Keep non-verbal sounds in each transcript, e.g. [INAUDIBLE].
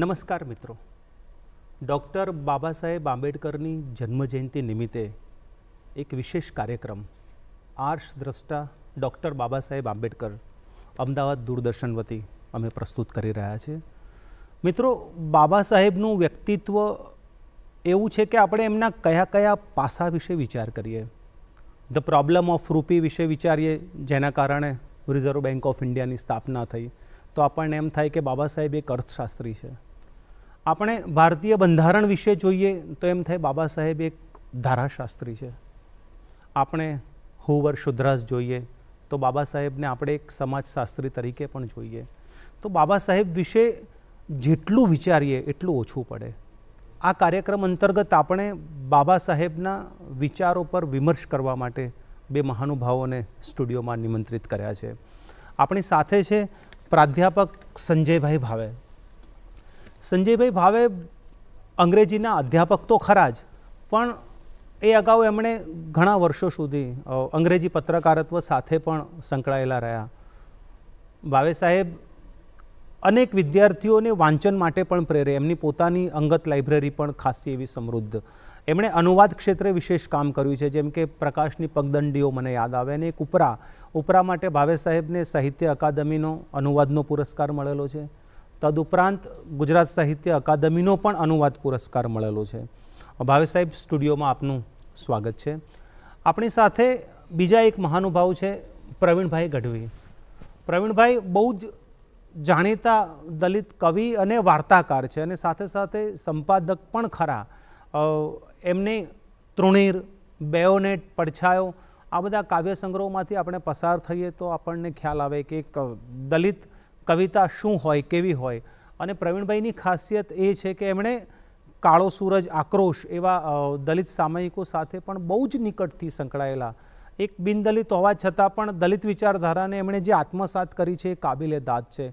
નમસ્કાર મિત્રો ડૉક્ટર બાબા સાહેબ આંબેડકરની જન્મજયંતિ નિમિત્તે એક વિશેષ કાર્યક્રમ આર્ષ દ્રષ્ટા ડૉક્ટર બાબા સાહેબ આંબેડકર અમદાવાદ દૂરદર્શન વતી અમે પ્રસ્તુત કરી રહ્યા છીએ મિત્રો બાબા સાહેબનું વ્યક્તિત્વ એવું છે કે આપણે એમના કયા કયા પાસા વિશે વિચાર કરીએ ધ પ્રોબ્લેમ ઓફ રૂપી વિશે વિચારીએ જેના કારણે રિઝર્વ બેંક ઓફ ઇન્ડિયાની સ્થાપના થઈ તો આપણને એમ થાય કે બાબા સાહેબ એક અર્થશાસ્ત્રી છે આપણે ભારતીય બંધારણ વિશે જોઈએ તો એમ થાય બાબા સાહેબ એક ધારાશાસ્ત્રી છે આપણે હોવર શુદ્રાસ જોઈએ તો બાબા સાહેબને આપણે એક સમાજશાસ્ત્રી તરીકે પણ જોઈએ તો બાબા સાહેબ વિશે જેટલું વિચારીએ એટલું ઓછું પડે આ કાર્યક્રમ અંતર્ગત આપણે બાબા સાહેબના વિચારો પર વિમર્શ કરવા માટે બે મહાનુભાવોને સ્ટુડિયોમાં નિમંત્રિત કર્યા છે આપણી સાથે છે પ્રાધ્યાપક સંજયભાઈ ભાવે સંજયભાઈ ભાવે અંગ્રેજીના અધ્યાપક તો ખરા જ પણ એ અગાઉ એમણે ઘણા વર્ષો સુધી અંગ્રેજી પત્રકારત્વ સાથે પણ સંકળાયેલા રહ્યા ભાવે સાહેબ અનેક વિદ્યાર્થીઓને વાંચન માટે પણ પ્રેરે એમની પોતાની અંગત લાઇબ્રેરી પણ ખાસી એવી સમૃદ્ધ એમણે અનુવાદ ક્ષેત્રે વિશેષ કામ કર્યું છે જેમ કે પ્રકાશની પગદંડીઓ મને યાદ આવે અને એક ઉપરા ઉપરા માટે ભાવે સાહેબને સાહિત્ય અકાદમીનો અનુવાદનો પુરસ્કાર મળેલો છે તદુપરાંત ગુજરાત સાહિત્ય અકાદમીનો પણ અનુવાદ પુરસ્કાર મળેલો છે ભાવે સાહેબ સ્ટુડિયોમાં આપનું સ્વાગત છે આપણી સાથે બીજા એક મહાનુભાવ છે પ્રવીણભાઈ ગઢવી પ્રવીણભાઈ બહુ જ જાણીતા દલિત કવિ અને વાર્તાકાર છે અને સાથે સાથે સંપાદક પણ ખરા એમની તૃણીર બેઓનેટ પડછાયો આ બધા કાવ્ય સંગ્રહોમાંથી આપણે પસાર થઈએ તો આપણને ખ્યાલ આવે કે દલિત કવિતા શું હોય કેવી હોય અને પ્રવીણભાઈની ખાસિયત એ છે કે એમણે કાળો સૂરજ આક્રોશ એવા દલિત સામયિકો સાથે પણ બહુ જ નિકટથી સંકળાયેલા એક બિનદલિત હોવા છતાં પણ દલિત વિચારધારાને એમણે જે આત્મસાત કરી છે એ કાબિલે દાદ છે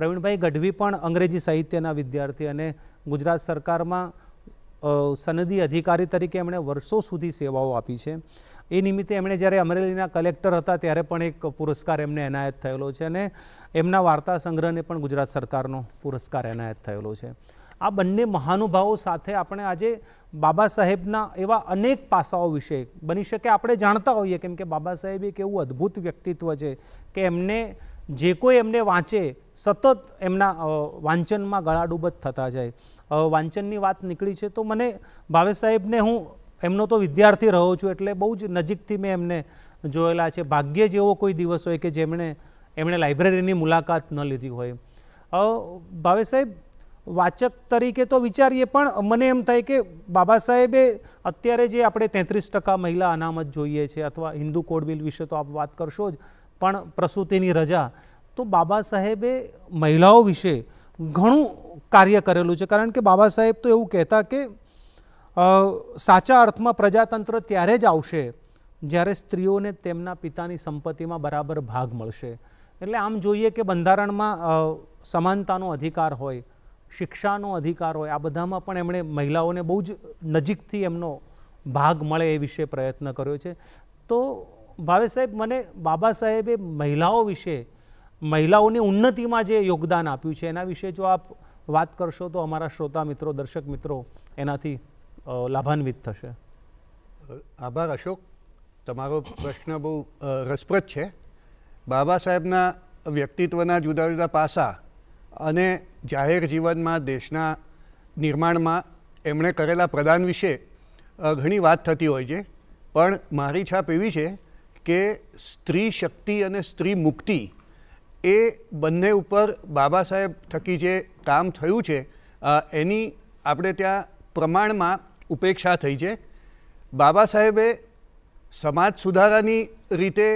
પ્રવીણભાઈ ગઢવી પણ અંગ્રેજી સાહિત્યના વિદ્યાર્થી અને ગુજરાત સરકારમાં સનદી અધિકારી તરીકે એમણે વર્ષો સુધી સેવાઓ આપી છે એ નિમિત્તે એમણે જ્યારે અમરેલીના કલેક્ટર હતા ત્યારે પણ એક પુરસ્કાર એમને એનાયત થયેલો છે અને એમના વાર્તા સંગ્રહને પણ ગુજરાત સરકારનો પુરસ્કાર એનાયત થયેલો છે આ બંને મહાનુભાવો સાથે આપણે આજે બાબા સાહેબના એવા અનેક પાસાઓ વિશે બની શકે આપણે જાણતા હોઈએ કેમ કે બાબા સાહેબ એક એવું અદ્ભુત વ્યક્તિત્વ છે કે એમને જે કોઈ એમને વાંચે સતત એમના વાંચનમાં ગળાડૂબત થતા જાય વાંચનની વાત નીકળી છે તો મને ભાવે સાહેબને હું એમનો તો વિદ્યાર્થી રહ્યો છું એટલે બહુ જ નજીકથી મેં એમને જોયેલા છે ભાગ્ય જેવો કોઈ દિવસ હોય કે જેમણે એમણે લાઇબ્રેરીની મુલાકાત ન લીધી હોય ભાવે સાહેબ વાચક તરીકે તો વિચારીએ પણ મને એમ થાય કે બાબા સાહેબે અત્યારે જે આપણે તેત્રીસ ટકા મહિલા અનામત જોઈએ છે અથવા હિન્દુ કોડ બિલ વિશે તો આપ વાત કરશો જ પણ પ્રસૂતિની રજા તો બાબા સાહેબે મહિલાઓ વિશે ઘણું કાર્ય કરેલું છે કારણ કે બાબા સાહેબ તો એવું કહેતા કે સાચા અર્થમાં પ્રજાતંત્ર ત્યારે જ આવશે જ્યારે સ્ત્રીઓને તેમના પિતાની સંપત્તિમાં બરાબર ભાગ મળશે એટલે આમ જોઈએ કે બંધારણમાં સમાનતાનો અધિકાર હોય શિક્ષાનો અધિકાર હોય આ બધામાં પણ એમણે મહિલાઓને બહુ જ નજીકથી એમનો ભાગ મળે એ વિશે પ્રયત્ન કર્યો છે તો ભાવે સાહેબ મને બાબા સાહેબે મહિલાઓ વિશે મહિલાઓની ઉન્નતિમાં જે યોગદાન આપ્યું છે એના વિશે જો આપ વાત કરશો તો અમારા શ્રોતા મિત્રો દર્શક મિત્રો એનાથી લાભાન્વિત થશે આભાર અશોક તમારો પ્રશ્ન બહુ રસપ્રદ છે બાબા સાહેબના વ્યક્તિત્વના જુદા જુદા પાસા અને જાહેર જીવનમાં દેશના નિર્માણમાં એમણે કરેલા પ્રદાન વિશે ઘણી વાત થતી હોય છે પણ મારી છાપ એવી છે કે સ્ત્રી શક્તિ અને સ્ત્રી મુક્તિ એ બંને ઉપર બાબા સાહેબ થકી જે કામ થયું છે એની આપણે ત્યાં પ્રમાણમાં ઉપેક્ષા થઈ છે બાબા સાહેબે સમાજ સુધારાની રીતે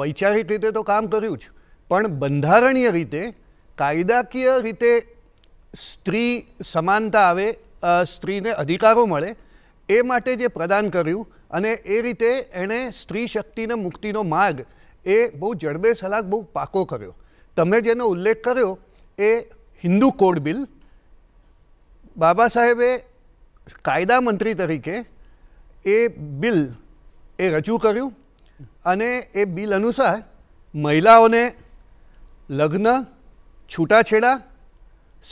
વૈચારિક રીતે તો કામ કર્યું જ પણ બંધારણીય રીતે કાયદાકીય રીતે સ્ત્રી સમાનતા આવે સ્ત્રીને અધિકારો મળે એ માટે જે પ્રદાન કર્યું અને એ રીતે એણે સ્ત્રી શક્તિને મુક્તિનો માર્ગ એ બહુ જડબે સલાક બહુ પાકો કર્યો તમે જેનો ઉલ્લેખ કર્યો એ હિન્દુ કોડ બિલ બાબા સાહેબે કાયદા મંત્રી તરીકે એ બિલ એ રજૂ કર્યું અને એ બિલ અનુસાર મહિલાઓને લગ્ન છૂટાછેડા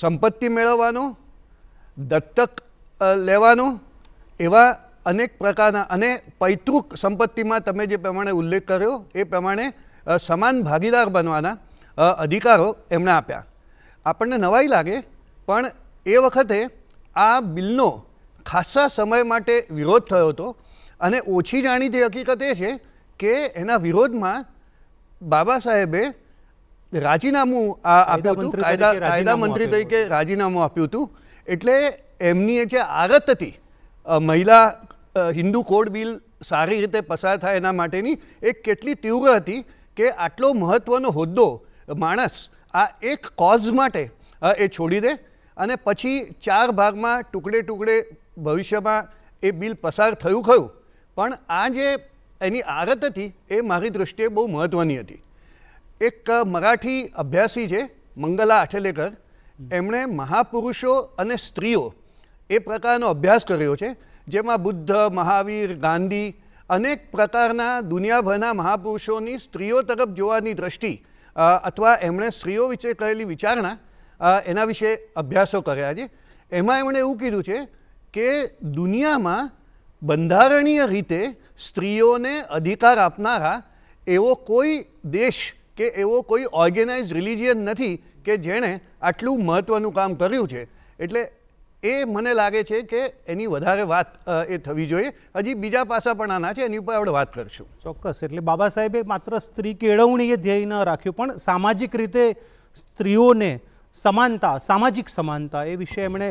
સંપત્તિ મેળવવાનો દત્તક લેવાનો એવા અનેક પ્રકારના અને પૈતૃક સંપત્તિમાં તમે જે પ્રમાણે ઉલ્લેખ કર્યો એ પ્રમાણે સમાન ભાગીદાર બનવાના અધિકારો એમણે આપ્યા આપણને નવાઈ લાગે પણ એ વખતે આ બિલનો ખાસ્સા સમય માટે વિરોધ થયો હતો અને ઓછી જાણીતી હકીકત એ છે કે એના વિરોધમાં બાબા સાહેબે રાજીનામું આપ્યું હતું કાયદા કાયદા મંત્રી તરીકે રાજીનામું આપ્યું હતું એટલે એમની જે આરત હતી મહિલા હિન્દુ કોડ બિલ સારી રીતે પસાર થાય એના માટેની એ કેટલી તીવ્ર હતી કે આટલો મહત્ત્વનો હોદ્દો માણસ આ એક કોઝ માટે એ છોડી દે અને પછી ચાર ભાગમાં ટુકડે ટુકડે ભવિષ્યમાં એ બિલ પસાર થયું ખરું પણ આ જે એની આરત હતી એ મારી દૃષ્ટિએ બહુ મહત્ત્વની હતી એક મરાઠી અભ્યાસી છે મંગલા આઠલેકર એમણે મહાપુરુષો અને સ્ત્રીઓ એ પ્રકારનો અભ્યાસ કર્યો છે જેમાં બુદ્ધ મહાવીર ગાંધી અનેક પ્રકારના દુનિયાભરના મહાપુરુષોની સ્ત્રીઓ તરફ જોવાની દ્રષ્ટિ અથવા એમણે સ્ત્રીઓ વિશે કરેલી વિચારણા એના વિશે અભ્યાસો કર્યા છે એમાં એમણે એવું કીધું છે કે દુનિયામાં બંધારણીય રીતે સ્ત્રીઓને અધિકાર આપનારા એવો કોઈ દેશ કે એવો કોઈ ઓર્ગેનાઇઝ રિલિજિયન નથી કે જેણે આટલું મહત્ત્વનું કામ કર્યું છે એટલે એ મને લાગે છે કે એની વધારે વાત એ થવી જોઈએ હજી બીજા પાસા પણ આના છે એની ઉપર આપણે વાત કરીશું ચોક્કસ એટલે બાબા સાહેબે માત્ર સ્ત્રી કેળવણી એ ધ્યેય ન રાખ્યું પણ સામાજિક રીતે સ્ત્રીઓને સમાનતા સામાજિક સમાનતા એ વિશે એમણે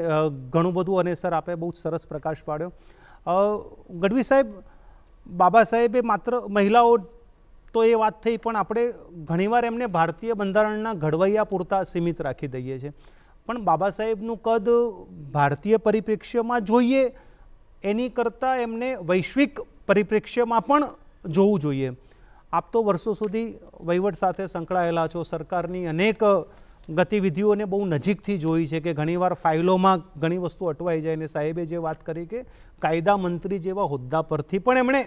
ઘણું બધું અને સર આપે બહુ સરસ પ્રકાશ પાડ્યો ગઢવી સાહેબ બાબા સાહેબે માત્ર મહિલાઓ તો એ વાત થઈ પણ આપણે ઘણીવાર એમને ભારતીય બંધારણના ઘડવૈયા પૂરતા સીમિત રાખી દઈએ છીએ પણ બાબા સાહેબનું કદ ભારતીય પરિપ્રેક્ષ્યમાં જોઈએ એની કરતાં એમને વૈશ્વિક પરિપ્રેક્ષ્યમાં પણ જોવું જોઈએ આપ તો વર્ષો સુધી વહીવટ સાથે સંકળાયેલા છો સરકારની અનેક ગતિવિધિઓને બહુ નજીકથી જોઈ છે કે ઘણીવાર ફાઇલોમાં ઘણી વસ્તુ અટવાઈ જાય અને સાહેબે જે વાત કરી કે કાયદા મંત્રી જેવા હોદ્દા પરથી પણ એમણે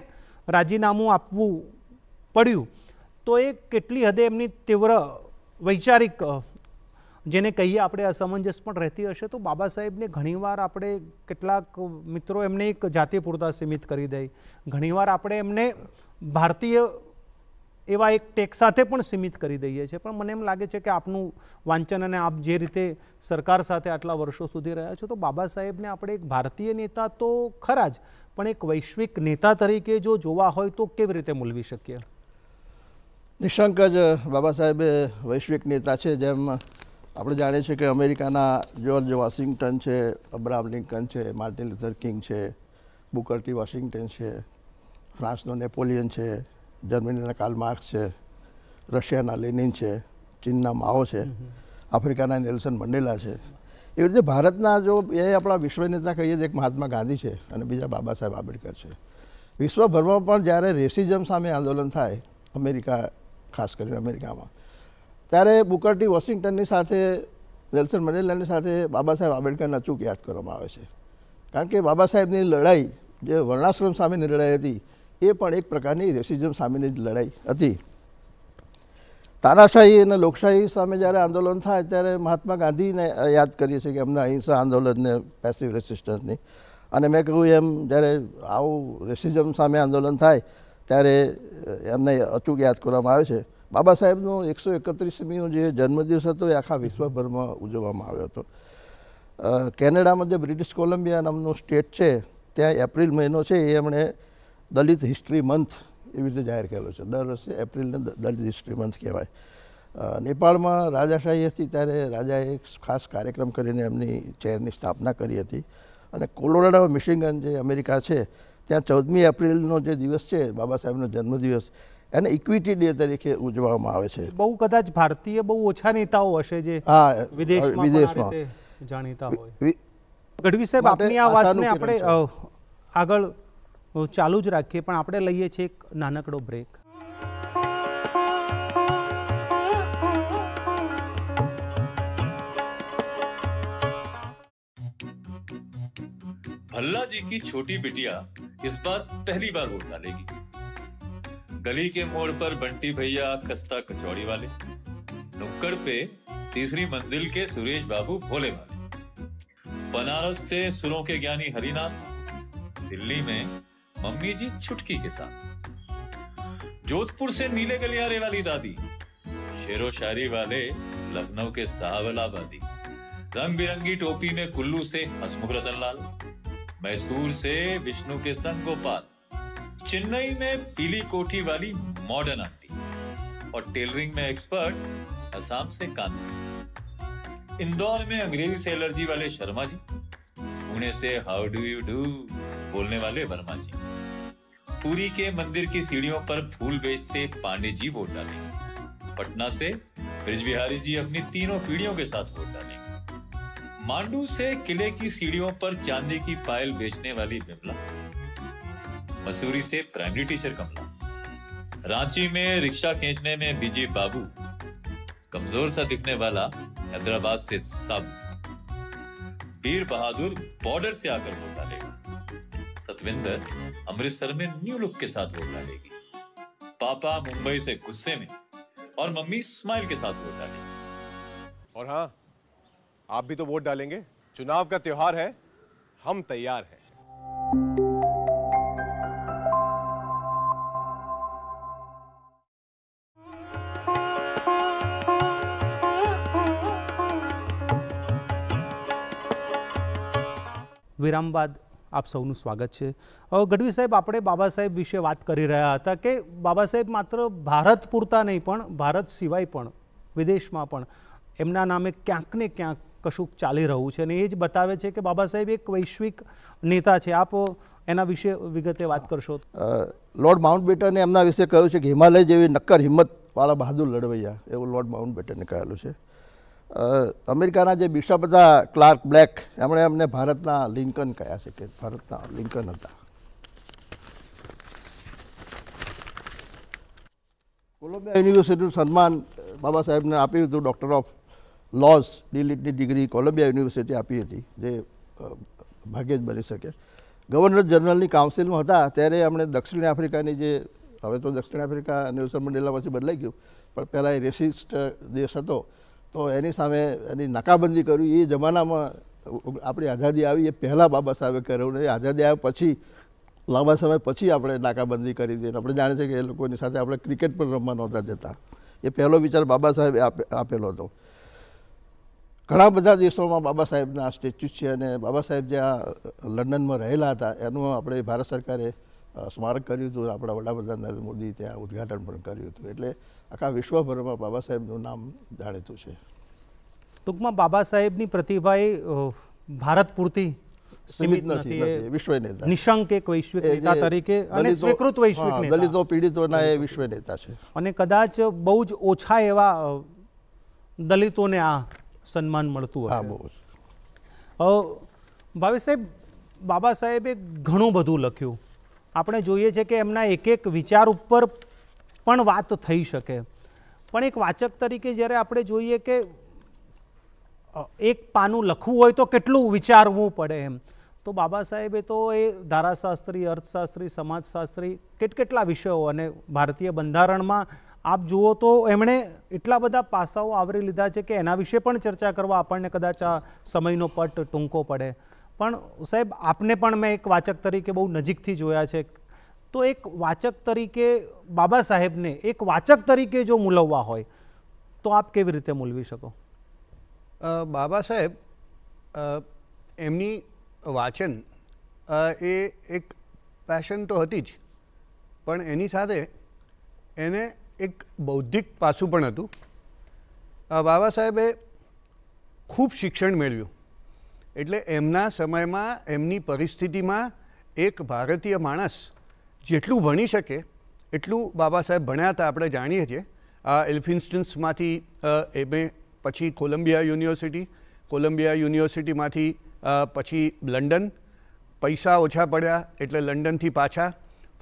રાજીનામું આપવું પડ્યું તો એ કેટલી હદે એમની તીવ્ર વૈચારિક જેને કહીએ આપણે અસમંજસ પણ રહેતી હશે તો બાબા સાહેબને ઘણીવાર આપણે કેટલાક મિત્રો એમને એક જાતિ પૂરતા સીમિત કરી દઈ ઘણીવાર આપણે એમને ભારતીય એવા એક ટેક સાથે પણ સીમિત કરી દઈએ છીએ પણ મને એમ લાગે છે કે આપનું વાંચન અને આપ જે રીતે સરકાર સાથે આટલા વર્ષો સુધી રહ્યા છો તો બાબા સાહેબને આપણે એક ભારતીય નેતા તો ખરા જ પણ એક વૈશ્વિક નેતા તરીકે જો જોવા હોય તો કેવી રીતે મૂલવી શકીએ નિશંક જ બાબા સાહેબ વૈશ્વિક નેતા છે જેમ આપણે જાણીએ છીએ કે અમેરિકાના જ્યોર્જ વોશિંગ્ટન છે અબ્રાહમ લિંકન છે માર્ટિન લુથર કિંગ છે બુકરટી વોશિંગ્ટન છે ફ્રાન્સનો નેપોલિયન છે જર્મનીના કાર્લ માર્ક્સ છે રશિયાના લેનિન છે ચીનના માઓ છે આફ્રિકાના નેલ્સન મંડેલા છે એવી રીતે ભારતના જો એ આપણા વિશ્વનેતા કહીએ કહીએ એક મહાત્મા ગાંધી છે અને બીજા બાબા સાહેબ આંબેડકર છે વિશ્વભરમાં પણ જ્યારે રેસિઝમ સામે આંદોલન થાય અમેરિકા ખાસ કરીને અમેરિકામાં ત્યારે બુકરટી વોશિંગ્ટનની સાથે નેલ્સન મંડેલાની સાથે બાબા સાહેબ આંબેડકરને અચૂક યાદ કરવામાં આવે છે કારણ કે બાબા સાહેબની લડાઈ જે વર્ણાશ્રમ સામેની લડાઈ હતી એ પણ એક પ્રકારની રેસિઝમ સામેની જ લડાઈ હતી તાનાશાહી અને લોકશાહી સામે જ્યારે આંદોલન થાય ત્યારે મહાત્મા ગાંધીને યાદ કરીએ છીએ કે એમના અહિંસા આંદોલનને પેસિવ રેસિસ્ટન્સની અને મેં કહ્યું એમ જ્યારે આવું રેસિઝમ સામે આંદોલન થાય ત્યારે એમને અચૂક યાદ કરવામાં આવે છે બાબા સાહેબનો એકસો એકત્રીસમીનો જે જન્મદિવસ હતો એ આખા વિશ્વભરમાં ઉજવવામાં આવ્યો હતો કેનેડામાં જે બ્રિટિશ કોલંબિયા નામનું સ્ટેટ છે ત્યાં એપ્રિલ મહિનો છે એ એમણે દલિત હિસ્ટ્રી મંથ એવી રીતે જાહેર કરેલો છે દર વર્ષે એપ્રિલને દલિત હિસ્ટ્રી મંથ કહેવાય નેપાળમાં રાજાશાહી હતી ત્યારે રાજાએ એક ખાસ કાર્યક્રમ કરીને એમની ચેરની સ્થાપના કરી હતી અને કોલોરાડો મિશિંગન જે અમેરિકા છે ત્યાં ચૌદમી એપ્રિલનો જે દિવસ છે બાબા સાહેબનો જન્મદિવસ એને ઇક્વિટી ડે તરીકે ઉજવવામાં આવે છે બહુ કદાચ ભારતીય બહુ ઓછા નેતાઓ હશે જે હા વિદેશમાં જાણીતા હોય ગઢવી સાહેબ આપની આ વાતને આપણે આગળ ચાલુ જ રાખીએ પણ આપણે લઈએ છીએ એક નાનકડો બ્રેક भल्ला जी की छोटी बिटिया इस बार पहली बार वोट गली के मोड़ पर बंटी भैया खस्ता कचौड़ी वाले नुक्कड़ पे तीसरी मंजिल के सुरेश बाबू भोले वाले बनारस से सुरों के ज्ञानी हरिनाथ दिल्ली में मम्मी जी छुटकी के साथ जोधपुर से नीले गलियारे वाली दादी शेरो शायरी वाले लखनऊ के साहबलाबादी रंग बिरंगी टोपी में कुल्लू से हसमुख रतन लाल मैसूर से विष्णु के संग गोपाल चेन्नई में पीली कोठी वाली मॉडर्न आंटी और टेलरिंग में एक्सपर्ट असम से कांति इंदौर में अंग्रेजी से एलर्जी वाले शर्मा जी पुणे से हाउ डू यू डू बोलने वाले वर्मा जी पुरी के मंदिर की सीढ़ियों पर फूल बेचते पांडे जी वोट डाले पटना से ब्रिज बिहारी जी अपनी तीनों पीढ़ियों के साथ वोट डाले मांडू से किले की सीढ़ियों पर चांदी की पायल बेचने वाली बिमला मसूरी से प्राइमरी टीचर कमला रांची में रिक्शा खींचने में बीजे बाबू कमजोर सा दिखने वाला हैदराबाद से सब वीर बहादुर बॉर्डर से आकर वोट डालेगा सतविंदर अमृतसर में न्यू लुक के साथ वोट डालेगी पापा मुंबई से गुस्से में और मम्मी स्माइल के साथ वोट डालेगी और हाँ आप भी तो वोट डालेंगे चुनाव का त्योहार है हम तैयार हैं વિરામ બાદ આપ સૌનું સ્વાગત છે ગઢવી સાહેબ આપણે બાબા સાહેબ વિશે વાત કરી રહ્યા હતા કે બાબા સાહેબ માત્ર ભારત પૂરતા નહીં પણ ભારત સિવાય પણ વિદેશમાં પણ એમના નામે ક્યાંક ને ક્યાંક કશુંક ચાલી રહ્યું છે અને એ જ બતાવે છે કે બાબા સાહેબ એક વૈશ્વિક નેતા છે આપ એના વિશે વિગતે વાત કરશો લોર્ડ માઉન્ટબેટને એમના વિશે કહ્યું છે કે હિમાલય જેવી નક્કર હિંમતવાળા બહાદુર લડવૈયા એવું લોર્ડ માઉન્ટબેટને કહેલું છે અમેરિકાના જે બિશપ બધા ક્લાર્ક બ્લેક એમણે અમને ભારતના લિંકન કહ્યા છે કે ભારતના લિંકન હતા કોલંબિયા યુનિવર્સિટીનું સન્માન બાબા સાહેબને આપ્યું હતું ડૉક્ટર ઓફ લોઝ ડીલીટની ડિગ્રી કોલંબિયા યુનિવર્સિટી આપી હતી જે ભાગ્યે જ બની શકે ગવર્નર જનરલની કાઉન્સિલમાં હતા ત્યારે એમણે દક્ષિણ આફ્રિકાની જે હવે તો દક્ષિણ આફ્રિકા નેલ્સન મંડેલા પછી બદલાઈ ગયું પણ પહેલાં એ રેસિસ્ટ દેશ હતો તો એની સામે એની નાકાબંધી કરવી એ જમાનામાં આપણી આઝાદી આવી એ પહેલાં બાબા સાહેબે કર્યું ને આઝાદી આવ્યા પછી લાંબા સમય પછી આપણે નાકાબંધી કરી દીધી આપણે જાણીએ છીએ કે એ લોકોની સાથે આપણે ક્રિકેટ પણ રમવા નહોતા જતા એ પહેલો વિચાર બાબા સાહેબે આપેલો હતો ઘણા બધા દેશોમાં બાબા સાહેબના સ્ટેચ્યુ છે અને બાબા સાહેબ જે આ લંડનમાં રહેલા હતા એનું આપણે ભારત સરકારે સ્મારક કર્યું હતું આપણા વડાપ્રધાન નરેન્દ્ર મોદી ત્યાં ઉદ્ઘાટન પણ કર્યું હતું એટલે આખા વિશ્વભરમાં બાબા સાહેબનું નામ જાણીતું છે ટૂંકમાં બાબા સાહેબની પ્રતિભા એ ભારત પૂરતી સીમિત નથી વિશ્વ નેતા નિશંક એક વૈશ્વિક નેતા તરીકે અને સ્વીકૃત વૈશ્વિક નેતા દલિતો પીડિતોના એ વિશ્વ નેતા છે અને કદાચ બહુ જ ઓછા એવા દલિતોને આ સન્માન મળતું હા બહુ ભાવેશ સાહેબ બાબા સાહેબે ઘણું બધું લખ્યું આપણે જોઈએ છે કે એમના એક એક વિચાર ઉપર પણ વાત થઈ શકે પણ એક વાચક તરીકે જ્યારે આપણે જોઈએ કે એક પાનું લખવું હોય તો કેટલું વિચારવું પડે એમ તો બાબા સાહેબે તો એ ધારાશાસ્ત્રી અર્થશાસ્ત્રી સમાજશાસ્ત્રી કેટકેટલા વિષયો અને ભારતીય બંધારણમાં આપ જુઓ તો એમણે એટલા બધા પાસાઓ આવરી લીધા છે કે એના વિશે પણ ચર્ચા કરવા આપણને કદાચ આ સમયનો પટ ટૂંકો પડે પણ સાહેબ આપને પણ મેં એક વાચક તરીકે બહુ નજીકથી જોયા છે તો એક વાચક તરીકે બાબા સાહેબને એક વાચક તરીકે જો મૂલવવા હોય તો આપ કેવી રીતે મૂલવી શકો બાબા સાહેબ એમની વાચન એ એક પેશન તો હતી જ પણ એની સાથે એને એક બૌદ્ધિક પાસું પણ હતું બાબા સાહેબે ખૂબ શિક્ષણ મેળવ્યું એટલે એમના સમયમાં એમની પરિસ્થિતિમાં એક ભારતીય માણસ જેટલું ભણી શકે એટલું બાબા સાહેબ ભણ્યા હતા આપણે જાણીએ છીએ આ એલ્ફિન્સ્ટન્સમાંથી એમએ પછી કોલંબિયા યુનિવર્સિટી કોલંબિયા યુનિવર્સિટીમાંથી પછી લંડન પૈસા ઓછા પડ્યા એટલે લંડનથી પાછા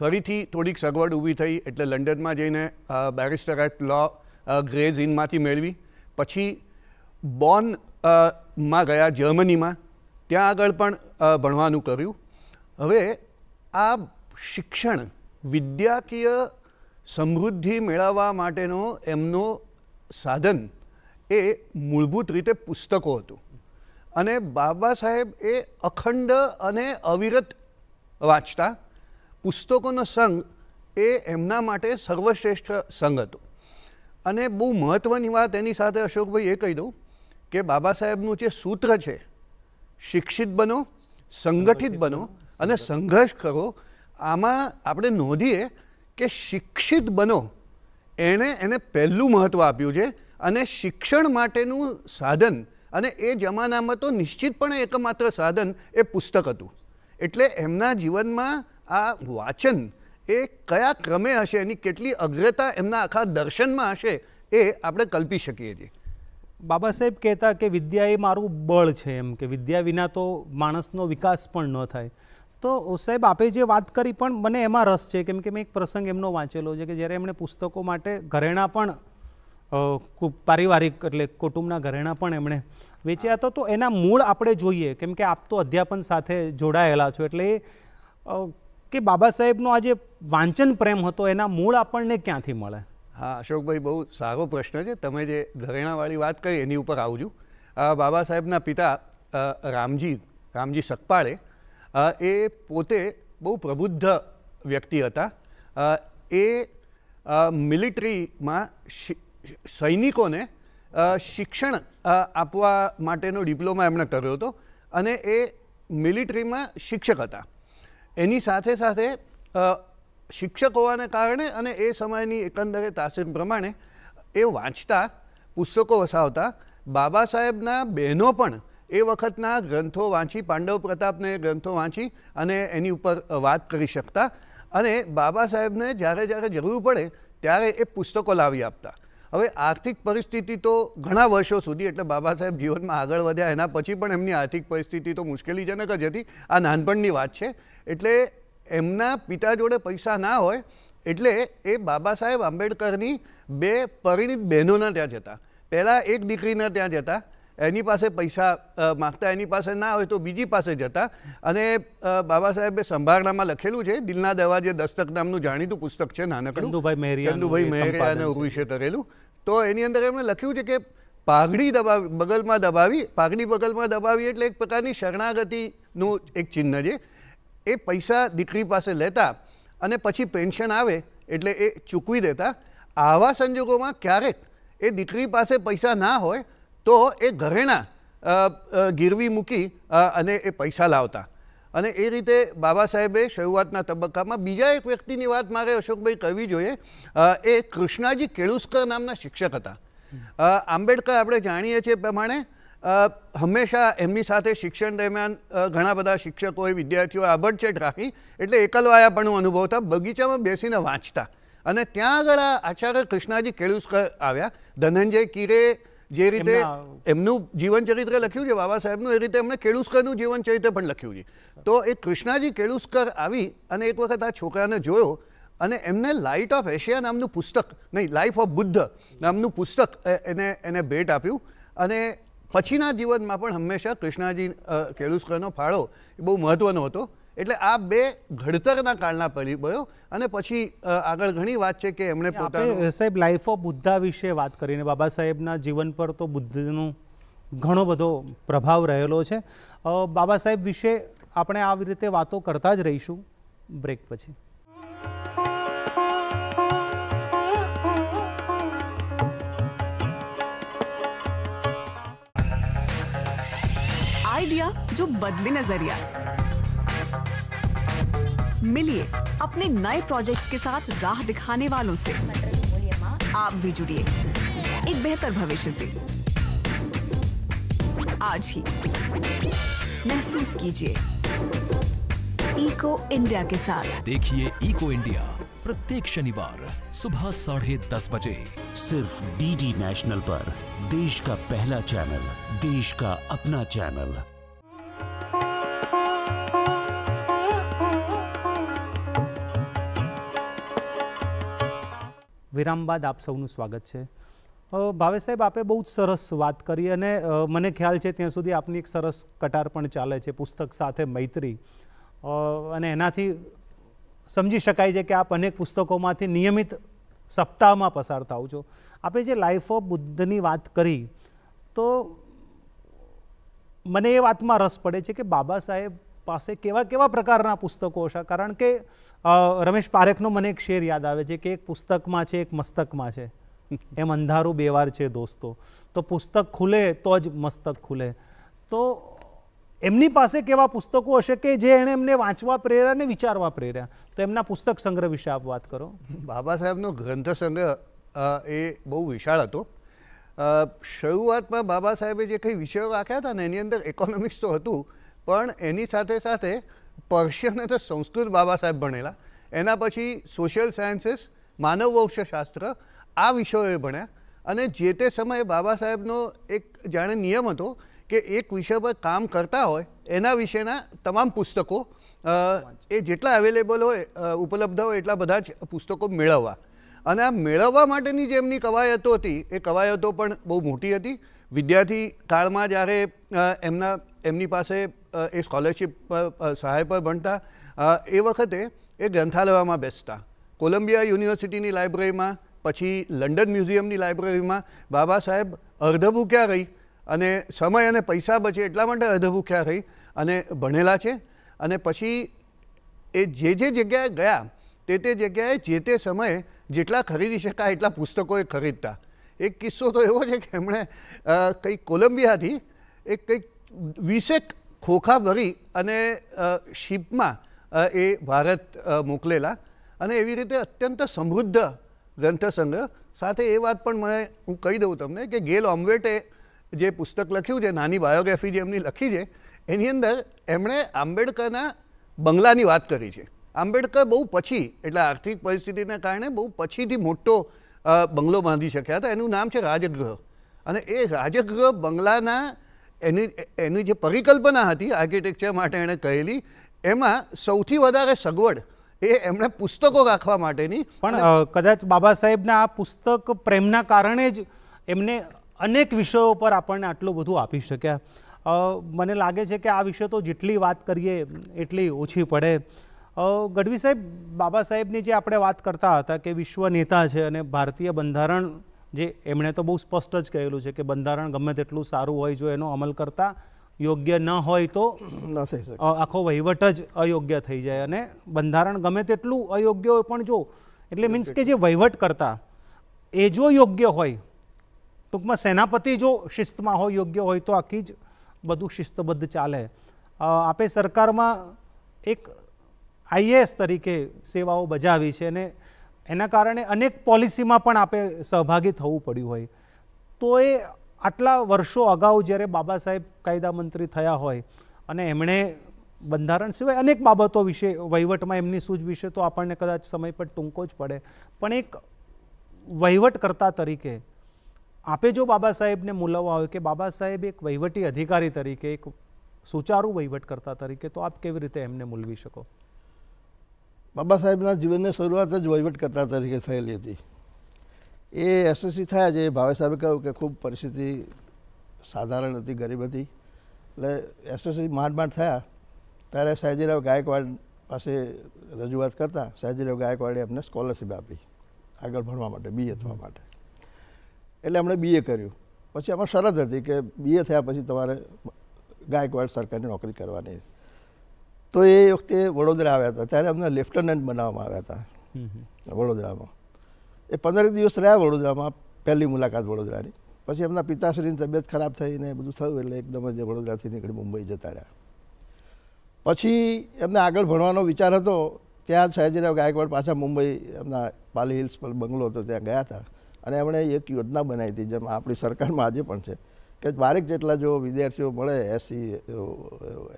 ફરીથી થોડીક સગવડ ઊભી થઈ એટલે લંડનમાં જઈને બેરિસ્ટર એટ લો ગ્રેઝ ઇનમાંથી મેળવી પછી બોનમાં ગયા જર્મનીમાં ત્યાં આગળ પણ ભણવાનું કર્યું હવે આ શિક્ષણ વિદ્યાકીય સમૃદ્ધિ મેળવવા માટેનો એમનો સાધન એ મૂળભૂત રીતે પુસ્તકો હતું અને બાબા સાહેબ એ અખંડ અને અવિરત વાંચતા પુસ્તકોનો સંઘ એ એમના માટે સર્વશ્રેષ્ઠ સંઘ હતો અને બહુ મહત્ત્વની વાત એની સાથે અશોકભાઈ એ કહી દઉં કે બાબા સાહેબનું જે સૂત્ર છે શિક્ષિત બનો સંગઠિત બનો અને સંઘર્ષ કરો આમાં આપણે નોંધીએ કે શિક્ષિત બનો એણે એને પહેલું મહત્ત્વ આપ્યું છે અને શિક્ષણ માટેનું સાધન અને એ જમાનામાં તો નિશ્ચિતપણે એકમાત્ર સાધન એ પુસ્તક હતું એટલે એમના જીવનમાં આ વાંચન એ કયા ક્રમે હશે એની કેટલી અગ્રતા એમના આખા દર્શનમાં હશે એ આપણે કલ્પી શકીએ છીએ બાબા સાહેબ કહેતા કે વિદ્યા એ મારું બળ છે એમ કે વિદ્યા વિના તો માણસનો વિકાસ પણ ન થાય તો સાહેબ આપે જે વાત કરી પણ મને એમાં રસ છે કેમ કે મેં એક પ્રસંગ એમનો વાંચેલો છે કે જ્યારે એમણે પુસ્તકો માટે ઘરેણા પણ પારિવારિક એટલે કુટુંબના ઘરેણા પણ એમણે વેચ્યા હતા તો એના મૂળ આપણે જોઈએ કેમ કે આપ તો અધ્યાપન સાથે જોડાયેલા છો એટલે કે બાબા સાહેબનો આ જે વાંચન પ્રેમ હતો એના મૂળ આપણને ક્યાંથી મળે હા અશોકભાઈ બહુ સારો પ્રશ્ન છે તમે જે ઘરેણાવાળી વાત કરી એની ઉપર આવજો બાબા સાહેબના પિતા રામજી રામજી સતપાળે એ પોતે બહુ પ્રબુદ્ધ વ્યક્તિ હતા એ મિલિટરીમાં સૈનિકોને શિક્ષણ આપવા માટેનો ડિપ્લોમા એમણે કર્યો હતો અને એ મિલિટરીમાં શિક્ષક હતા એની સાથે સાથે શિક્ષક હોવાને કારણે અને એ સમયની એકંદરે તાસીમ પ્રમાણે એ વાંચતા પુસ્તકો વસાવતા બાબા સાહેબના બહેનો પણ એ વખતના ગ્રંથો વાંચી પાંડવ પ્રતાપને ગ્રંથો વાંચી અને એની ઉપર વાત કરી શકતા અને બાબા સાહેબને જ્યારે જ્યારે જરૂર પડે ત્યારે એ પુસ્તકો લાવી આપતા હવે આર્થિક પરિસ્થિતિ તો ઘણા વર્ષો સુધી એટલે બાબા સાહેબ જીવનમાં આગળ વધ્યા એના પછી પણ એમની આર્થિક પરિસ્થિતિ તો મુશ્કેલીજનક જ હતી આ નાનપણની વાત છે એટલે એમના પિતા જોડે પૈસા ના હોય એટલે એ બાબા સાહેબ આંબેડકરની બે પરિણીત બહેનોના ત્યાં જતા પહેલાં એક દીકરીના ત્યાં જતા એની પાસે પૈસા માગતા એની પાસે ના હોય તો બીજી પાસે જતા અને બાબા સાહેબે સંભારણામાં લખેલું છે દિલના દવા જે દસ્તક નામનું જાણીતું પુસ્તક છે નાનકડું ચંદુભાઈ મહેરિયા ચંદુભાઈ મહેરિયા અને ઉર્વિશે કરેલું તો એની અંદર એમણે લખ્યું છે કે પાઘડી દબાવી બગલમાં દબાવી પાઘડી બગલમાં દબાવી એટલે એક પ્રકારની શરણાગતિનું એક ચિહ્ન છે એ પૈસા દીકરી પાસે લેતા અને પછી પેન્શન આવે એટલે એ ચૂકવી દેતા આવા સંજોગોમાં ક્યારેક એ દીકરી પાસે પૈસા ના હોય તો એ ઘરેણા ગીરવી મૂકી અને એ પૈસા લાવતા અને એ રીતે બાબા સાહેબે શરૂઆતના તબક્કામાં બીજા એક વ્યક્તિની વાત મારે અશોકભાઈ કહેવી જોઈએ એ કૃષ્ણાજી કેળુસ્કર નામના શિક્ષક હતા આંબેડકર આપણે જાણીએ છીએ પ્રમાણે હંમેશા એમની સાથે શિક્ષણ દરમિયાન ઘણા બધા શિક્ષકોએ વિદ્યાર્થીઓએ આભડછેટ રાખી એટલે એકલવાયાપણું અનુભવતા બગીચામાં બેસીને વાંચતા અને ત્યાં આગળ આચાર્ય કૃષ્ણાજી કેળુસકર આવ્યા ધનંજય કીરે જે રીતે એમનું જીવનચરિત્ર લખ્યું છે બાબા સાહેબનું એ રીતે એમણે કેળુસ્કરનું જીવનચરિત્ર પણ લખ્યું છે તો એ કૃષ્ણાજી કેળુસ્કર આવી અને એક વખત આ છોકરાને જોયો અને એમને લાઇટ ઓફ એશિયા નામનું પુસ્તક નહીં લાઇફ ઓફ બુદ્ધ નામનું પુસ્તક એને એને ભેટ આપ્યું અને પછીના જીવનમાં પણ હંમેશા કૃષ્ણાજી કેળુસ્કરનો ફાળો એ બહુ મહત્ત્વનો હતો એટલે આ બે ઘડતરના કાળના પરિબળો અને પછી આગળ ઘણી વાત છે કે એમણે પોતાનું સાહેબ લાઈફ ઓફ બુદ્ધા વિશે વાત કરીને બાબા સાહેબના જીવન પર તો બુદ્ધનું ઘણો બધો પ્રભાવ રહેલો છે બાબા સાહેબ વિશે આપણે આવી રીતે વાતો કરતા જ રહીશું બ્રેક પછી आइडिया जो बदले नजरिया मिलिए अपने नए प्रोजेक्ट्स के साथ राह दिखाने वालों से आप भी जुड़िए एक बेहतर भविष्य से आज ही महसूस कीजिए इको इंडिया के साथ देखिए इको इंडिया प्रत्येक शनिवार सुबह साढ़े दस बजे सिर्फ डीडी नेशनल पर देश का पहला चैनल देश का अपना चैनल વિરામ બાદ આપ સૌનું સ્વાગત છે ભાવે સાહેબ આપે બહુ જ સરસ વાત કરી અને મને ખ્યાલ છે ત્યાં સુધી આપની એક સરસ કટાર પણ ચાલે છે પુસ્તક સાથે મૈત્રી અને એનાથી સમજી શકાય છે કે આપ અનેક પુસ્તકોમાંથી નિયમિત સપ્તાહમાં પસાર થાવ છો આપણે જે લાઈફ ઓફ બુદ્ધની વાત કરી તો મને એ વાતમાં રસ પડે છે કે બાબા સાહેબ પાસે કેવા કેવા પ્રકારના પુસ્તકો હશે કારણ કે રમેશ પારેખનો મને એક શેર યાદ આવે છે કે એક પુસ્તકમાં છે એક મસ્તકમાં છે એમ અંધારું બે વાર છે દોસ્તો તો પુસ્તક ખુલે તો જ મસ્તક ખુલે તો એમની પાસે કેવા પુસ્તકો હશે કે જે એણે એમને વાંચવા પ્રેર્યા ને વિચારવા પ્રેર્યા તો એમના પુસ્તક સંગ્રહ વિશે આપ વાત કરો બાબા સાહેબનો ગ્રંથ સંગ્રહ એ બહુ વિશાળ હતો શરૂઆતમાં બાબા સાહેબે જે કંઈ વિષયો રાખ્યા હતા ને એની અંદર ઇકોનોમિક્સ તો હતું પણ એની સાથે સાથે પર્શિયન અને સંસ્કૃત બાબા સાહેબ ભણેલા એના પછી સોશિયલ સાયન્સીસ માનવવંશશાસ્ત્ર આ વિષયોએ ભણ્યા અને જે તે સમયે બાબા સાહેબનો એક જાણે નિયમ હતો કે એક વિષય પર કામ કરતા હોય એના વિશેના તમામ પુસ્તકો એ જેટલા અવેલેબલ હોય ઉપલબ્ધ હોય એટલા બધા જ પુસ્તકો મેળવવા અને આ મેળવવા માટેની જે એમની કવાયતો હતી એ કવાયતો પણ બહુ મોટી હતી વિદ્યાર્થી કાળમાં જ્યારે એમના એમની પાસે એ સ્કોલરશિપ સહાય પર ભણતા એ વખતે એ ગ્રંથાલયમાં બેસતા કોલંબિયા યુનિવર્સિટીની લાઇબ્રેરીમાં પછી લંડન મ્યુઝિયમની લાઇબ્રેરીમાં બાબા સાહેબ અર્ધભૂખ્યા રહી અને સમય અને પૈસા બચે એટલા માટે અર્ધભૂખ્યા રહી અને ભણેલા છે અને પછી એ જે જે જગ્યાએ ગયા તે તે જગ્યાએ જે તે સમયે જેટલા ખરીદી શકાય એટલા પુસ્તકો એ ખરીદતા એક કિસ્સો તો એવો છે કે એમણે કંઈક કોલંબિયાથી એક કંઈક વીસેક ખોખા ભરી અને શિપમાં એ ભારત મોકલેલા અને એવી રીતે અત્યંત સમૃદ્ધ ગ્રંથસંગ્રહ સાથે એ વાત પણ મને હું કહી દઉં તમને કે ગેલ ઓમ્બેટે જે પુસ્તક લખ્યું છે નાની બાયોગ્રાફી જે એમની લખી છે એની અંદર એમણે આંબેડકરના બંગલાની વાત કરી છે આંબેડકર બહુ પછી એટલે આર્થિક પરિસ્થિતિના કારણે બહુ પછીથી મોટો બંગલો બાંધી શક્યા હતા એનું નામ છે રાજગૃહ અને એ રાજગૃહ બંગલાના એની એની જે પરિકલ્પના હતી આર્કિટેક્ચર માટે એણે કહેલી એમાં સૌથી વધારે સગવડ એ એમણે પુસ્તકો રાખવા માટેની પણ કદાચ બાબા સાહેબના આ પુસ્તક પ્રેમના કારણે જ એમને અનેક વિષયો પર આપણને આટલું બધું આપી શક્યા મને લાગે છે કે આ વિશે તો જેટલી વાત કરીએ એટલી ઓછી પડે ગઢવી સાહેબ બાબા સાહેબની જે આપણે વાત કરતા હતા કે વિશ્વ નેતા છે અને ભારતીય બંધારણ જે એમણે તો બહુ સ્પષ્ટ જ કહેલું છે કે બંધારણ ગમે તેટલું સારું હોય જો એનો અમલ કરતા યોગ્ય ન હોય તો [CLEARS THROAT] આખો વહીવટ જ અયોગ્ય થઈ જાય અને બંધારણ ગમે તેટલું અયોગ્ય હોય પણ જો એટલે મીન્સ કે જે વહીવટ કરતા એ જો યોગ્ય હોય ટૂંકમાં સેનાપતિ જો શિસ્તમાં હોય યોગ્ય હોય તો આખી જ બધું શિસ્તબદ્ધ ચાલે આપે સરકારમાં એક આઈએએસ તરીકે સેવાઓ બજાવી છે અને એના કારણે અનેક પોલિસીમાં પણ આપે સહભાગી થવું પડ્યું હોય તો એ આટલા વર્ષો અગાઉ જ્યારે બાબા સાહેબ કાયદા મંત્રી થયા હોય અને એમણે બંધારણ સિવાય અનેક બાબતો વિશે વહીવટમાં એમની સૂઝ વિશે તો આપણને કદાચ સમય પર ટૂંકો જ પડે પણ એક વહીવટકર્તા તરીકે આપે જો બાબા સાહેબને મૂલવવા હોય કે બાબા સાહેબ એક વહીવટી અધિકારી તરીકે એક સુચારું વહીવટકર્તા તરીકે તો આપ કેવી રીતે એમને મૂલવી શકો બાબા સાહેબના જીવનની શરૂઆત જ વહીવટકર્તા તરીકે થયેલી હતી એ એસએસસી થયા જે ભાવે સાહેબે કહ્યું કે ખૂબ પરિસ્થિતિ સાધારણ હતી ગરીબ હતી એટલે એસએસસી માંડ માંડ થયા ત્યારે સયાજીરાવ ગાયકવાડ પાસે રજૂઆત કરતાં સયાજીરાવ ગાયકવાડે એમને સ્કોલરશીપ આપી આગળ ભણવા માટે બીએ થવા માટે એટલે એમણે બીએ કર્યું પછી આમાં શરત હતી કે બીએ થયા પછી તમારે ગાયકવાડ સરકારની નોકરી કરવાની તો એ વખતે વડોદરા આવ્યા હતા ત્યારે અમને લેફ્ટનન્ટ બનાવવામાં આવ્યા હતા વડોદરામાં એ પંદર દિવસ રહ્યા વડોદરામાં પહેલી મુલાકાત વડોદરાની પછી એમના પિતાશ્રીની તબિયત ખરાબ થઈ ને બધું થયું એટલે એકદમ જ વડોદરાથી નીકળી મુંબઈ જતા રહ્યા પછી એમને આગળ ભણવાનો વિચાર હતો ત્યાં સયાજીરાવ ગાયકવાડ પાછા મુંબઈ એમના પાલી હિલ્સ પર બંગલો હતો ત્યાં ગયા હતા અને એમણે એક યોજના બનાવી હતી જેમ આપણી સરકારમાં આજે પણ છે કે બારેક જેટલા જો વિદ્યાર્થીઓ મળે એસસી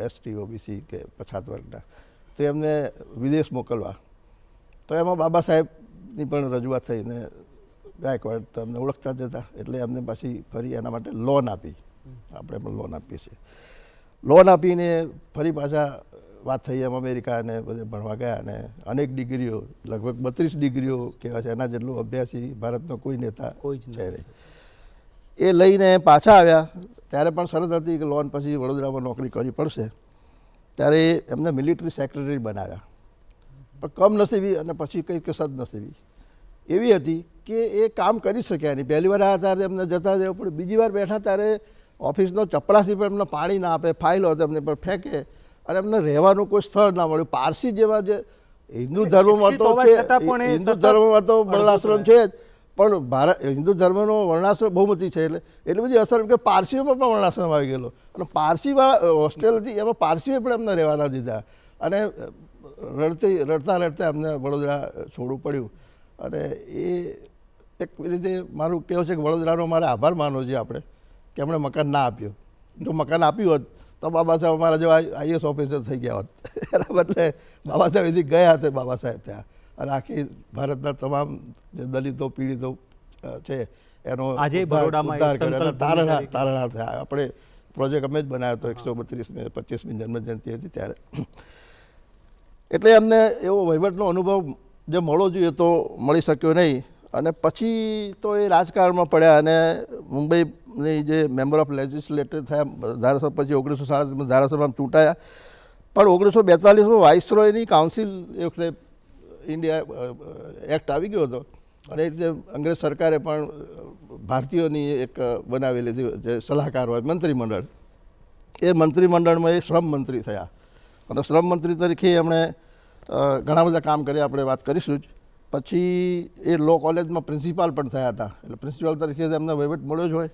એસટી ઓબીસી કે પછાત વર્ગના તો એમને વિદેશ મોકલવા તો એમાં બાબા સાહેબની પણ રજૂઆત થઈને ગાયકવાડ તો એમને ઓળખતા હતા એટલે એમને પાછી ફરી એના માટે લોન આપી આપણે પણ લોન આપીએ છીએ લોન આપીને ફરી પાછા વાત થઈ એમ અમેરિકા અને બધે ભણવા ગયા અને અનેક ડિગ્રીઓ લગભગ બત્રીસ ડિગ્રીઓ કહેવાય છે એના જેટલું અભ્યાસી ભારતનો કોઈ નેતા કોઈ છે નહીં એ લઈને પાછા આવ્યા ત્યારે પણ શરત હતી કે લોન પછી વડોદરામાં નોકરી કરવી પડશે ત્યારે એમને મિલિટરી સેક્રેટરી બનાવ્યા પણ કમનસીબી અને પછી કંઈક કે સદનસીબી એવી હતી કે એ કામ કરી શક્યા નહીં પહેલી વાર આ ત્યારે એમને જતા રહેવું પણ બીજી વાર બેઠા ત્યારે ઓફિસનો ચપરાસી પણ એમને પાણી ના આપે ફાઇલો એમને પણ ફેંકે અને એમને રહેવાનું કોઈ સ્થળ ના મળ્યું પારસી જેવા જે હિન્દુ ધર્મમાં તો છે હિન્દુ ધર્મમાં તો બળાશ્રમ છે જ પણ ભારત હિન્દુ ધર્મનો વર્ણાશ્રમ બહુમતી છે એટલે એટલી બધી અસર કે પારસીઓમાં પણ વર્ણાશ્રમ આવી ગયેલો અને પારસીવાળા હોસ્ટેલ હતી એમાં પારસીઓએ પણ એમને રહેવાના દીધા અને રડતી રડતા રડતા એમને વડોદરા છોડવું પડ્યું અને એ એક રીતે મારું કહેવું છે કે વડોદરાનો મારે આભાર માનવો જોઈએ આપણે કે એમણે મકાન ના આપ્યું જો મકાન આપ્યું હોત તો બાબા સાહેબ અમારા જો આઈએસ ઓફિસર થઈ ગયા હોત બરાબર [LAUGHS] બદલે બાબા સાહેબ એથી ગયા હતા બાબા સાહેબ ત્યાં અને આખી ભારતના તમામ દલિતો પીડિતો છે એનો આજે તારણાર થયા આપણે પ્રોજેક્ટ અમે જ બનાવ્યો હતો એકસો બત્રીસમી પચીસમી જન્મજયંતિ હતી ત્યારે એટલે અમને એવો વહીવટનો અનુભવ જે મળવો જોઈએ તો મળી શક્યો નહીં અને પછી તો એ રાજકારણમાં પડ્યા અને મુંબઈની જે મેમ્બર ઓફ લેજિસ્લેટર થયા ધારાસભા પછી ઓગણીસો સાડત્રીસમાં ધારાસભામાં ચૂંટાયા પણ ઓગણીસો બેતાલીસમાં વાઇસરોયની કાઉન્સિલ એ વખતે ઇન્ડિયા એક્ટ uh, uh, આવી ગયો હતો અને એ રીતે અંગ્રેજ સરકારે પણ ભારતીયોની એક બનાવી લીધી જે સલાહકાર હોય મંત્રીમંડળ એ મંત્રીમંડળમાં એ શ્રમ મંત્રી થયા અને શ્રમ મંત્રી તરીકે એમણે ઘણા બધા કામ કર્યા આપણે વાત કરીશું જ પછી એ લો કોલેજમાં પ્રિન્સિપાલ પણ થયા હતા એટલે પ્રિન્સિપાલ તરીકે એમને વહીવટ મળ્યો જ હોય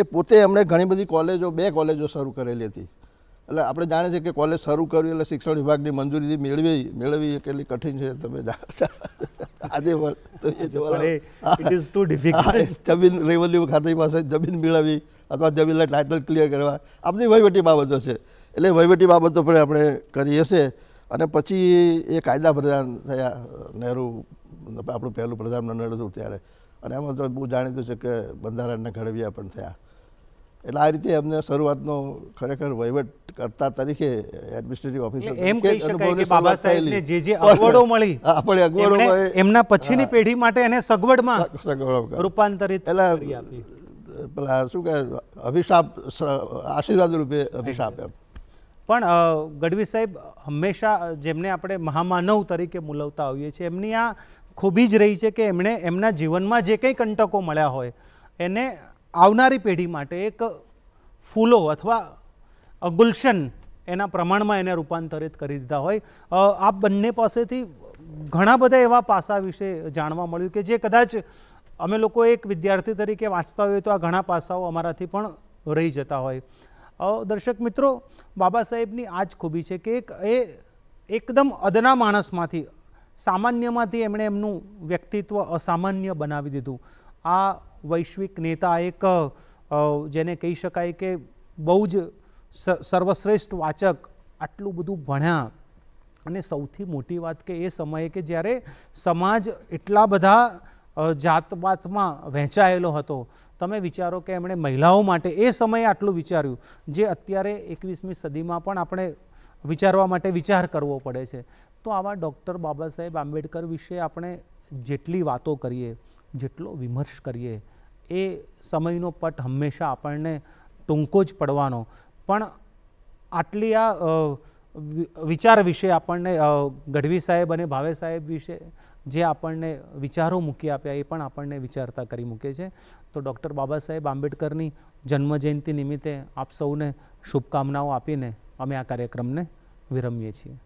એ પોતે એમણે ઘણી બધી કોલેજો બે કોલેજો શરૂ કરેલી હતી એટલે આપણે જાણીએ છીએ કે કોલેજ શરૂ કરી એટલે શિક્ષણ વિભાગની મંજૂરી મેળવી મેળવી કેટલી કઠિન છે તમે આજે પણ જમીન રેવલ્યુ ખાતે પાસે જમીન મેળવવી અથવા જમીનના ટાઇટલ ક્લિયર કરવા આ બધી વહીવટી બાબતો છે એટલે વહીવટી બાબતો પણ આપણે કરીએ છીએ અને પછી એ કાયદા પ્રધાન થયા નહેરુ આપણું પહેલું પ્રધાન નહેરુ ત્યારે અને એમાં તો બહુ જાણીતું છે કે બંધારણને ઘડવ્યા પણ થયા એટલે આ રીતે અમને શરૂઆતનો ખરેખર વહીવટ કરતા તરીકે એડમિનિસ્ટ્રેટિવ ઓફિસર એમ કહી શકાય કે બાબા સાહેબને જે જે અગવડો મળી આપણે અગવડો એમના પછીની પેઢી માટે એને સગવડમાં સગવડ રૂપાંતરિત એટલે પેલા શું કહે અભિશાપ આશીર્વાદ રૂપે અભિશાપ એમ પણ ગઢવી સાહેબ હંમેશા જેમને આપણે મહામાનવ તરીકે મુલવતા આવીએ છીએ એમની આ ખૂબી જ રહી છે કે એમણે એમના જીવનમાં જે કંઈ કંટકો મળ્યા હોય એને આવનારી પેઢી માટે એક ફૂલો અથવા ગુલશન એના પ્રમાણમાં એને રૂપાંતરિત કરી દીધા હોય આ બંને પાસેથી ઘણા બધા એવા પાસા વિશે જાણવા મળ્યું કે જે કદાચ અમે લોકો એક વિદ્યાર્થી તરીકે વાંચતા હોઈએ તો આ ઘણા પાસાઓ અમારાથી પણ રહી જતા હોય દર્શક મિત્રો બાબા સાહેબની આ જ ખૂબી છે કે એક એ એકદમ અદના માણસમાંથી સામાન્યમાંથી એમણે એમનું વ્યક્તિત્વ અસામાન્ય બનાવી દીધું આ વૈશ્વિક નેતા એક જેને કહી શકાય કે બહુ જ સર્વશ્રેષ્ઠ વાચક આટલું બધું ભણ્યા અને સૌથી મોટી વાત કે એ સમયે કે જ્યારે સમાજ એટલા બધા જાતપાતમાં વહેંચાયેલો હતો તમે વિચારો કે એમણે મહિલાઓ માટે એ સમયે આટલું વિચાર્યું જે અત્યારે એકવીસમી સદીમાં પણ આપણે વિચારવા માટે વિચાર કરવો પડે છે તો આવા ડૉક્ટર બાબા સાહેબ આંબેડકર વિશે આપણે જેટલી વાતો કરીએ જેટલો વિમર્શ કરીએ એ સમયનો પટ હંમેશા આપણને ટૂંકો જ પડવાનો પણ આટલી આ વિચાર વિશે આપણને ગઢવી સાહેબ અને ભાવે સાહેબ વિશે જે આપણને વિચારો મૂકી આપ્યા એ પણ આપણને વિચારતા કરી મૂકે છે તો ડૉક્ટર બાબા સાહેબ આંબેડકરની જન્મજયંતિ નિમિત્તે આપ સૌને શુભકામનાઓ આપીને અમે આ કાર્યક્રમને વિરમીએ છીએ